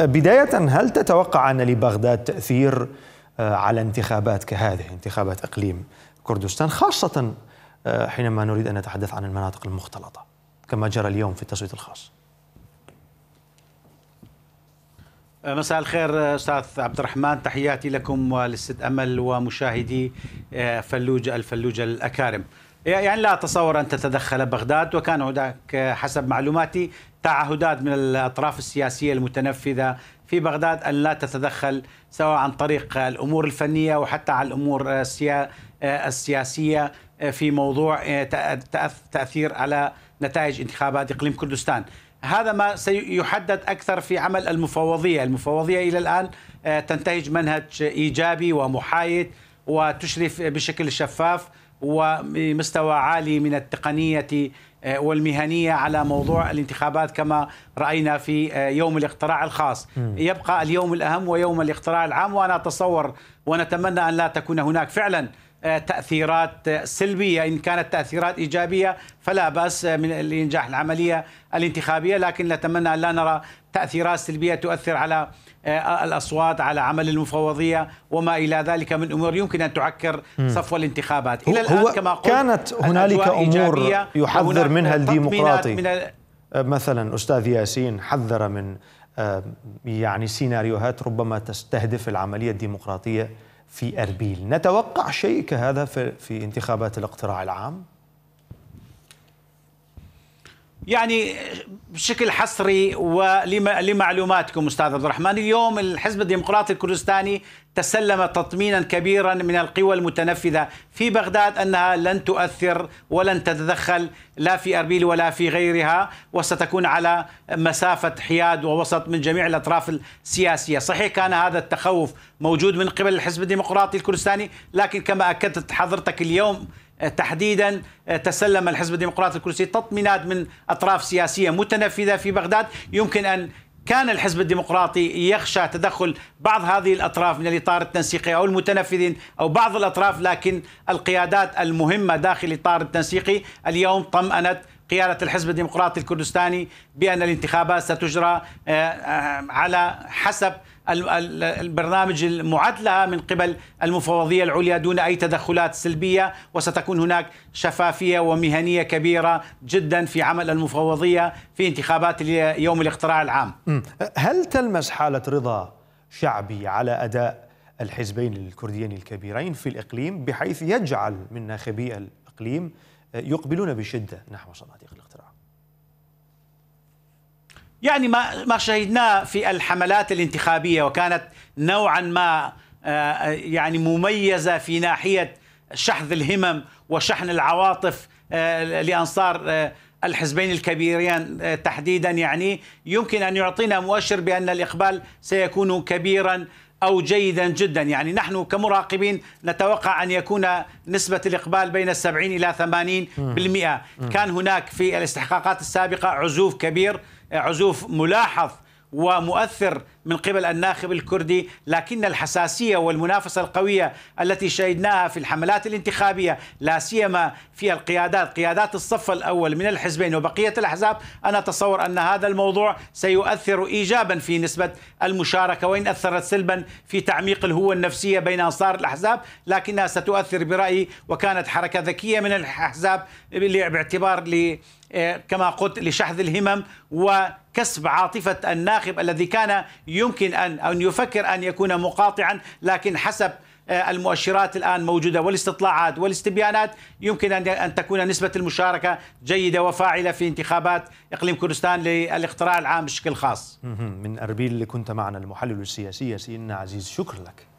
بداية هل تتوقع أن لبغداد تأثير آه، على انتخابات كهذه انتخابات إقليم كردستان خاصة آه، حينما نريد أن نتحدث عن المناطق المختلطة كما جرى اليوم في التصويت الخاص آه، مساء الخير استاذ عبد الرحمن تحياتي لكم وللست امل ومشاهدي فلوج الفلوجه الاكارم يعني لا أتصور أن تتدخل بغداد وكان هناك حسب معلوماتي تعهدات من الأطراف السياسية المتنفذة في بغداد أن لا تتدخل سواء عن طريق الأمور الفنية وحتى على الأمور السياسية في موضوع تأثير على نتائج انتخابات إقليم كردستان هذا ما سيحدد أكثر في عمل المفوضية المفوضية إلى الآن آه، تنتهج منهج إيجابي ومحايد وتشرف بشكل شفاف ومستوى عالي من التقنيه آه، والمهنيه على موضوع الانتخابات كما راينا في آه، يوم الاقتراع الخاص يبقى اليوم الاهم ويوم الاقتراع العام وانا اتصور ونتمنى ان لا تكون هناك فعلا تأثيرات سلبية إن كانت تأثيرات إيجابية فلا بأس من لإنجاح العملية الانتخابية لكن نتمنى أن لا نرى تأثيرات سلبية تؤثر على آه، الأصوات على عمل المفوضية وما إلى ذلك من أمور يمكن أن تعكر صفو الانتخابات إلى الآن كما قلت كانت هنالك أمور يحذر منها الديمقراطي من آه، مثلا أستاذ ياسين حذر من آه، يعني سيناريوهات ربما تستهدف العملية الديمقراطية في أربيل نتوقع شيء كهذا في, انتخابات الاقتراع العام يعني بشكل حصري ولمعلوماتكم استاذ عبد الرحمن اليوم الحزب الديمقراطي الكردستاني تسلم تطمينا كبيرا من القوى المتنفذه في بغداد انها لن تؤثر ولن تتدخل لا في اربيل ولا في غيرها وستكون على مسافه حياد ووسط من جميع الاطراف السياسيه، صحيح كان هذا التخوف موجود من قبل الحزب الديمقراطي الكردستاني لكن كما اكدت حضرتك اليوم تحديدا تسلم الحزب الديمقراطي الكردي تطمينات من اطراف سياسيه متنفذه في بغداد يمكن ان كان الحزب الديمقراطي يخشى تدخل بعض هذه الاطراف من الاطار التنسيقي او المتنفذين او بعض الاطراف لكن القيادات المهمه داخل الاطار التنسيقي اليوم طمأنت قيادة الحزب الديمقراطي الكردستاني بأن الانتخابات ستجرى آه، آه، على حسب البرنامج المعد لها من قبل المفوضية العليا دون أي تدخلات سلبية وستكون هناك شفافية ومهنية كبيرة جدا في عمل المفوضية في انتخابات يوم الاقتراع العام هل تلمس حالة رضا شعبي على أداء الحزبين الكرديين الكبيرين في الإقليم بحيث يجعل من ناخبي الإقليم يقبلون بشدة نحو صناديق الاقتراع يعني ما ما شهدناه في الحملات الانتخابية وكانت نوعا ما آه، آه، يعني مميزة في ناحية شحذ الهمم وشحن العواطف آه، لأنصار الحزبين الكبيرين تحديدا يعني يمكن أن يعطينا مؤشر بأن الإقبال سيكون كبيرا أو جيدا جدا يعني نحن كمراقبين نتوقع أن يكون نسبة الإقبال بين 70 إلى 80% كان هناك في الاستحقاقات السابقة عزوف كبير عزوف ملاحظ ومؤثر من قبل الناخب الكردي لكن الحساسية والمنافسة القوية التي شهدناها في الحملات الانتخابية لا سيما في القيادات قيادات الصف الأول من الحزبين وبقية الأحزاب أنا أتصور أن هذا الموضوع سيؤثر إيجابا في نسبة المشاركة وإن أثرت سلبا في تعميق الهوة النفسية بين أنصار الأحزاب لكنها ستؤثر برأيي وكانت حركة ذكية من الأحزاب باعتبار آه، كما قلت لشحذ الهمم وكسب عاطفة الناخب الذي كان يمكن أن أن يفكر أن يكون مقاطعا لكن حسب آه، المؤشرات الآن موجودة والاستطلاعات والاستبيانات يمكن أن تكون نسبة المشاركة جيدة وفاعلة في انتخابات إقليم كردستان للاقتراع العام بشكل خاص من أربيل كنت معنا المحلل السياسي ياسين عزيز شكر لك